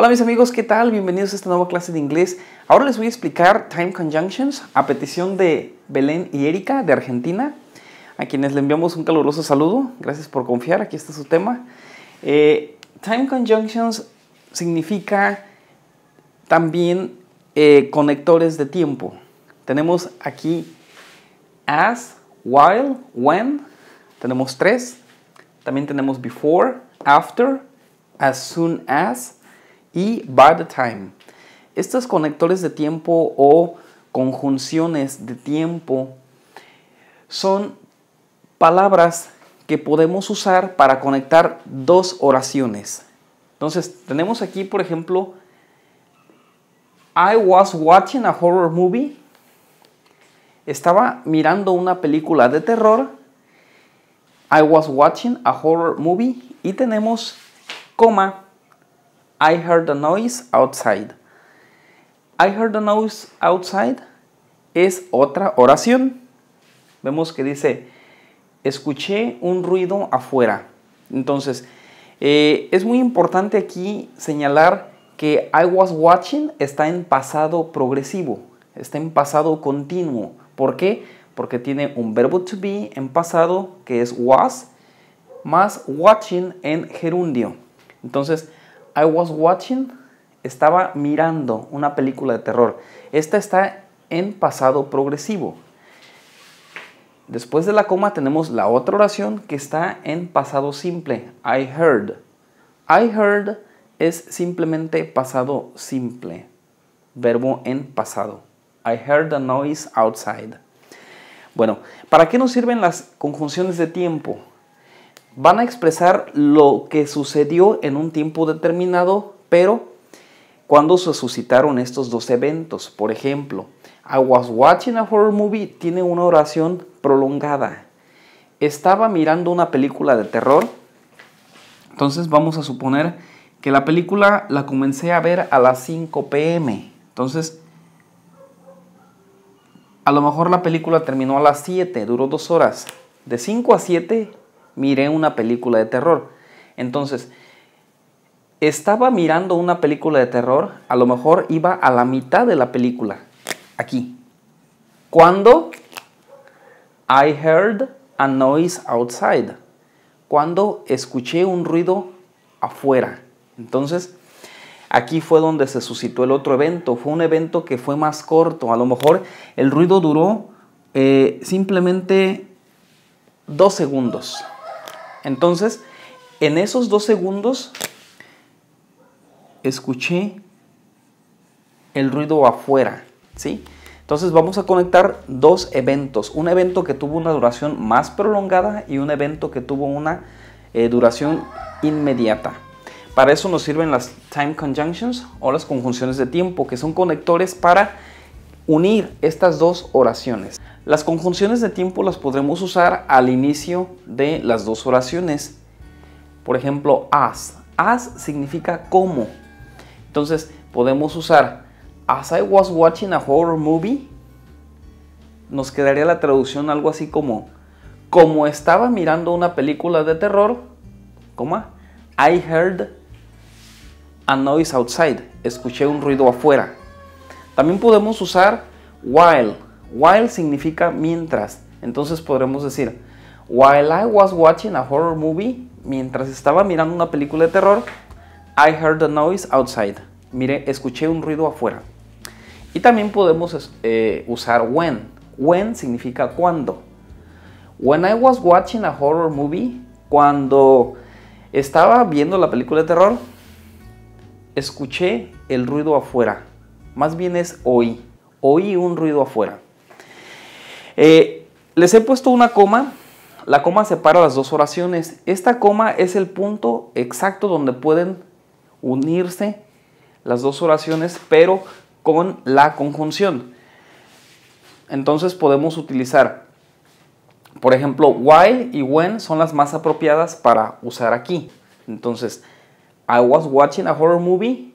Hola mis amigos, ¿qué tal? Bienvenidos a esta nueva clase de inglés. Ahora les voy a explicar time conjunctions a petición de Belén y Erika de Argentina, a quienes le enviamos un caluroso saludo. Gracias por confiar, aquí está su tema. Eh, time conjunctions significa también eh, conectores de tiempo. Tenemos aquí as, while, when, tenemos tres. También tenemos before, after, as soon as y By the Time. Estos conectores de tiempo o conjunciones de tiempo son palabras que podemos usar para conectar dos oraciones. Entonces, tenemos aquí, por ejemplo, I was watching a horror movie. Estaba mirando una película de terror. I was watching a horror movie. Y tenemos coma I heard the noise outside. I heard the noise outside es otra oración. Vemos que dice, escuché un ruido afuera. Entonces, eh, es muy importante aquí señalar que I was watching está en pasado progresivo, está en pasado continuo. ¿Por qué? Porque tiene un verbo to be en pasado que es was, más watching en gerundio. Entonces, I was watching, estaba mirando una película de terror. Esta está en pasado progresivo. Después de la coma tenemos la otra oración que está en pasado simple. I heard. I heard es simplemente pasado simple. Verbo en pasado. I heard the noise outside. Bueno, ¿para qué nos sirven las conjunciones de tiempo? van a expresar lo que sucedió en un tiempo determinado, pero cuando se suscitaron estos dos eventos. Por ejemplo, I was watching a horror movie tiene una oración prolongada. Estaba mirando una película de terror. Entonces vamos a suponer que la película la comencé a ver a las 5 pm. Entonces, a lo mejor la película terminó a las 7, duró dos horas. De 5 a 7 miré una película de terror. Entonces, estaba mirando una película de terror, a lo mejor iba a la mitad de la película, aquí. Cuando I heard a noise outside. Cuando escuché un ruido afuera. Entonces, aquí fue donde se suscitó el otro evento. Fue un evento que fue más corto. A lo mejor el ruido duró eh, simplemente dos segundos. Entonces, en esos dos segundos, escuché el ruido afuera, ¿sí? Entonces vamos a conectar dos eventos, un evento que tuvo una duración más prolongada y un evento que tuvo una eh, duración inmediata. Para eso nos sirven las time conjunctions o las conjunciones de tiempo, que son conectores para unir estas dos oraciones. Las conjunciones de tiempo las podremos usar al inicio de las dos oraciones. Por ejemplo, as. As significa como. Entonces podemos usar as I was watching a horror movie. Nos quedaría la traducción algo así como como estaba mirando una película de terror, coma, I heard a noise outside. Escuché un ruido afuera. También podemos usar while While significa mientras. Entonces podremos decir, while I was watching a horror movie, mientras estaba mirando una película de terror, I heard a noise outside. Mire, escuché un ruido afuera. Y también podemos eh, usar when. When significa cuando. When I was watching a horror movie, cuando estaba viendo la película de terror, escuché el ruido afuera. Más bien es oí. Oí un ruido afuera. Eh, les he puesto una coma. La coma separa las dos oraciones. Esta coma es el punto exacto donde pueden unirse las dos oraciones, pero con la conjunción. Entonces podemos utilizar, por ejemplo, why y when son las más apropiadas para usar aquí. Entonces, I was watching a horror movie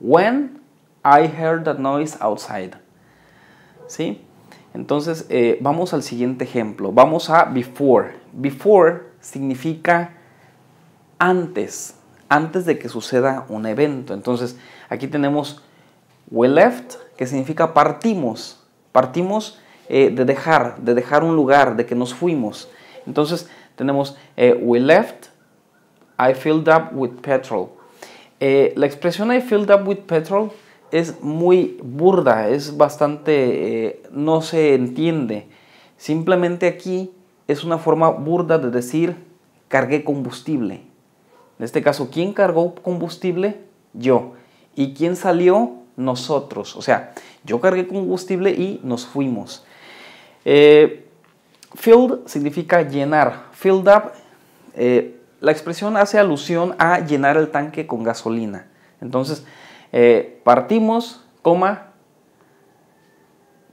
when I heard that noise outside. ¿Sí? Entonces, eh, vamos al siguiente ejemplo. Vamos a before. Before significa antes, antes de que suceda un evento. Entonces, aquí tenemos we left, que significa partimos. Partimos eh, de dejar, de dejar un lugar, de que nos fuimos. Entonces, tenemos eh, we left, I filled up with petrol. la expresión I filled up with petrol es muy burda, es bastante, eh, no se entiende. Simplemente aquí es una forma burda de decir cargué combustible. En este caso, ¿quién cargó combustible? Yo. ¿Y quién salió? Nosotros. O sea, yo cargué combustible y nos fuimos. Eh, filled significa llenar. Filled up, eh, la expresión hace alusión a llenar el tanque con gasolina. Entonces, eh, partimos, coma,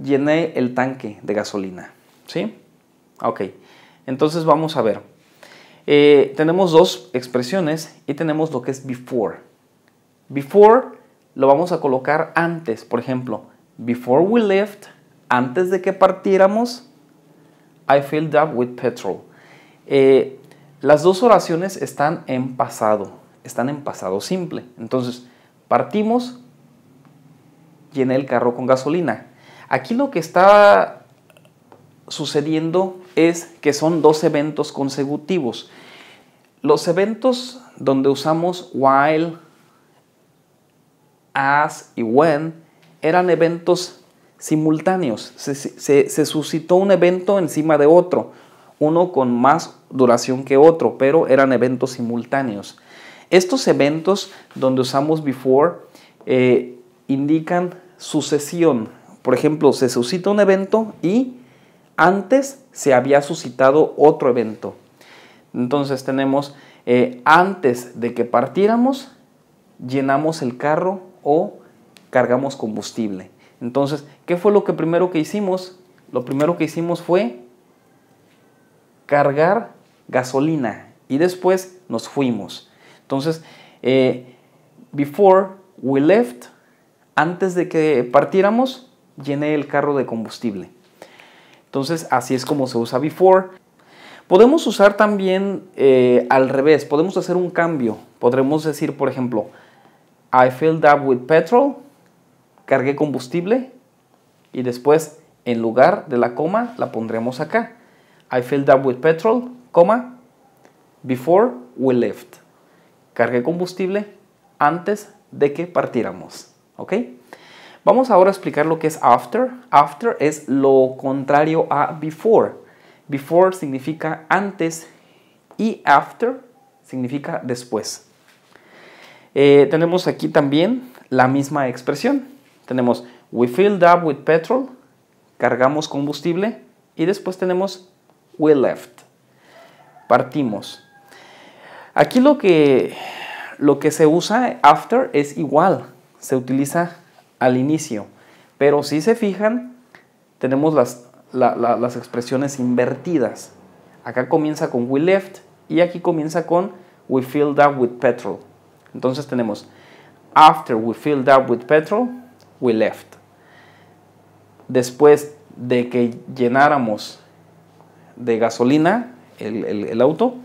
llené el tanque de gasolina. ¿Sí? Ok. Entonces vamos a ver. Eh, tenemos dos expresiones y tenemos lo que es before. Before lo vamos a colocar antes. Por ejemplo, before we left, antes de que partiéramos, I filled up with petrol. Eh, las dos oraciones están en pasado, están en pasado simple. Entonces, Partimos, llené el carro con gasolina. Aquí lo que está sucediendo es que son dos eventos consecutivos. Los eventos donde usamos while, as y when eran eventos simultáneos. Se, se, suscitó un evento encima de otro, uno con más duración que otro, pero eran eventos simultáneos. Estos eventos donde usamos before eh, indican sucesión. Por ejemplo, se suscita un evento y antes se había suscitado otro evento. Entonces tenemos eh, antes de que partiéramos, llenamos el carro o cargamos combustible. Entonces, ¿qué fue lo que primero que hicimos? Lo primero que hicimos fue cargar gasolina y después nos fuimos. Entonces, eh, before we left, antes de que partiéramos, llené el carro de combustible. Entonces, así es como se usa before. Podemos usar también eh, al revés, podemos hacer un cambio. Podremos decir, por ejemplo, I filled up with petrol, cargué combustible, y después, en lugar de la coma, la pondremos acá. I filled up with petrol, coma, before we left cargué combustible antes de que partiéramos. ¿Ok? Vamos ahora a explicar lo que es after. After es lo contrario a before. Before significa antes y after significa después. Eh, tenemos aquí también la misma expresión. Tenemos we filled up with petrol, cargamos combustible y después tenemos we left. Partimos. Aquí lo que, se usa after es igual, se utiliza al inicio. Pero si se fijan, tenemos las, expresiones invertidas. Acá comienza con we left y aquí comienza con we filled up with petrol. Entonces tenemos after we filled up with petrol, we left. Después de que llenáramos de gasolina el auto,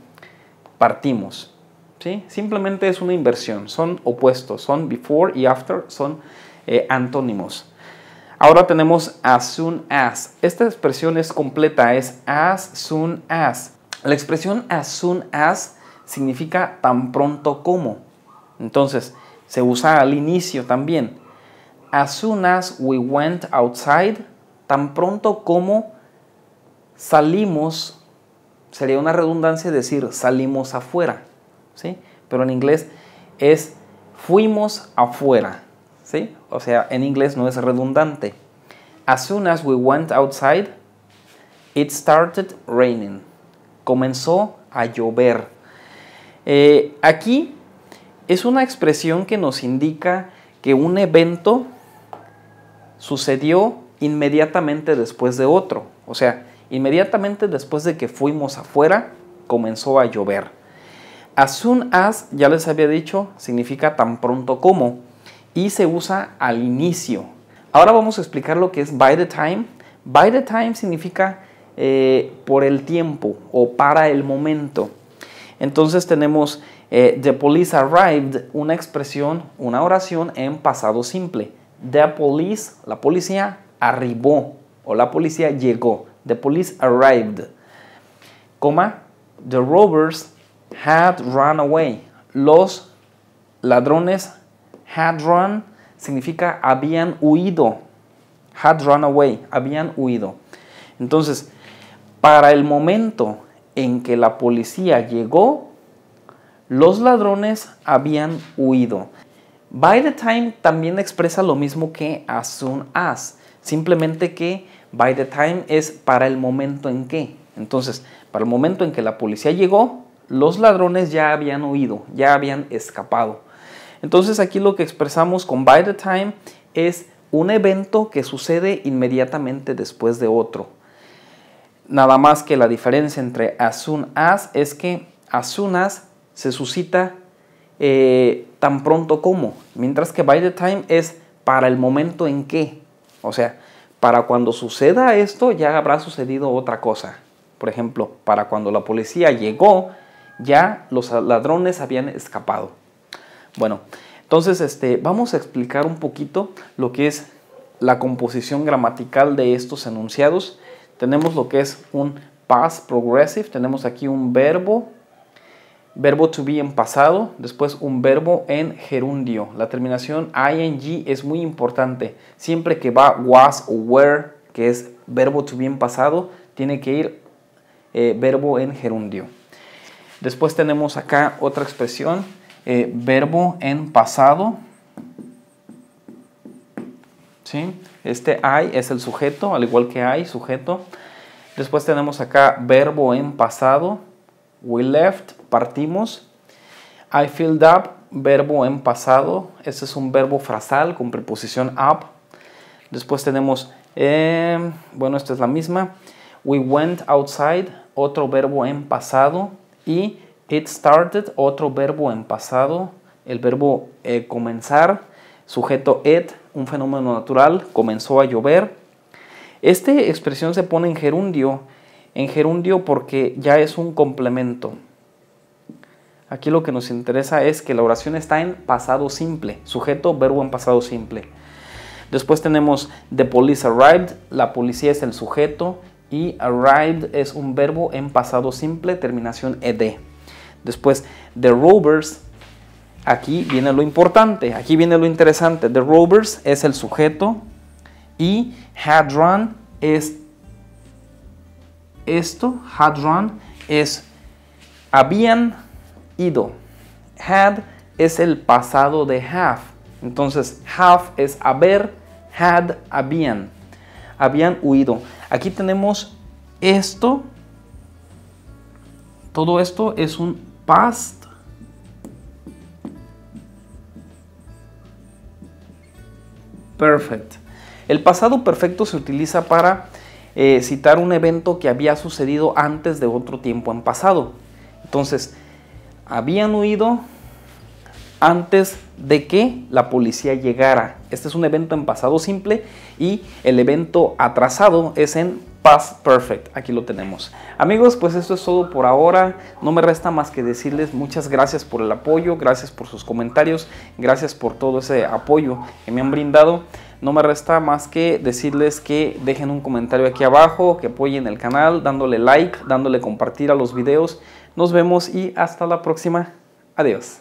partimos. ¿sí? Simplemente es una inversión, son opuestos, son before y after, son eh, antónimos. Ahora tenemos as soon as. Esta expresión es completa, es as soon as. La expresión as soon as significa tan pronto como. Entonces, se usa al inicio también. As soon as we went outside, tan pronto como salimos sería una redundancia decir salimos afuera, ¿sí? Pero en inglés es fuimos afuera, ¿sí? O sea, en inglés no es redundante. As soon as we went outside, it started raining. Comenzó a llover. Eh, aquí es una expresión que nos indica que un evento sucedió inmediatamente después de otro. O sea, Inmediatamente después de que fuimos afuera, comenzó a llover. As soon as, ya les había dicho, significa tan pronto como y se usa al inicio. Ahora vamos a explicar lo que es by the time. By the time significa eh, por el tiempo o para el momento. Entonces tenemos eh, the police arrived, una expresión, una oración en pasado simple. The police, la policía arribó o la policía llegó. The police arrived. Coma, the robbers had run away. Los ladrones had run significa habían huido. Had run away, habían huido. Entonces, para el momento en que la policía llegó, los ladrones habían huido. By the time también expresa lo mismo que as soon as, simplemente que by the time es para el momento en que. Entonces, para el momento en que la policía llegó, los ladrones ya habían huido, ya habían escapado. Entonces aquí lo que expresamos con by the time es un evento que sucede inmediatamente después de otro. Nada más que la diferencia entre as soon as es que as soon as se suscita eh, tan pronto como, mientras que by the time es para el momento en que. O sea, para cuando suceda esto ya habrá sucedido otra cosa. Por ejemplo, para cuando la policía llegó, ya los ladrones habían escapado. Bueno, entonces este, vamos a explicar un poquito lo que es la composición gramatical de estos enunciados. Tenemos lo que es un past progressive, tenemos aquí un verbo, verbo to be en pasado, después un verbo en gerundio. La terminación ing es muy importante. Siempre que va was o were, que es verbo to be en pasado, tiene que ir eh, verbo en gerundio. Después tenemos acá otra expresión, eh, verbo en pasado. ¿Sí? Este I es el sujeto, al igual que I, sujeto. Después tenemos acá verbo en pasado We left, partimos. I filled up, verbo en pasado. Este es un verbo frasal con preposición up. Después tenemos, em, bueno, esta es la misma. We went outside, otro verbo en pasado. Y it started, otro verbo en pasado. El verbo eh, comenzar, sujeto it, un fenómeno natural, comenzó a llover. Esta expresión se pone en gerundio en gerundio porque ya es un complemento. Aquí lo que nos interesa es que la oración está en pasado simple, sujeto, verbo en pasado simple. Después tenemos the police arrived, la policía es el sujeto y arrived es un verbo en pasado simple, terminación ed. Después the rovers, aquí viene lo importante, aquí viene lo interesante. The rovers es el sujeto y had run es esto, had run, es habían ido. Had es el pasado de have. Entonces, have es haber, had, habían. Habían huido. Aquí tenemos esto. Todo esto es un past. Perfect. El pasado perfecto se utiliza para eh, citar un evento que había sucedido antes de otro tiempo en pasado. Entonces, habían huido antes de que la policía llegara. Este es un evento en pasado simple y el evento atrasado es en past perfect. Aquí lo tenemos. Amigos, pues esto es todo por ahora. No me resta más que decirles muchas gracias por el apoyo, gracias por sus comentarios, gracias por todo ese apoyo que me han brindado. No me resta más que decirles que dejen un comentario aquí abajo, que apoyen el canal dándole like, dándole compartir a los videos. Nos vemos y hasta la próxima. Adiós.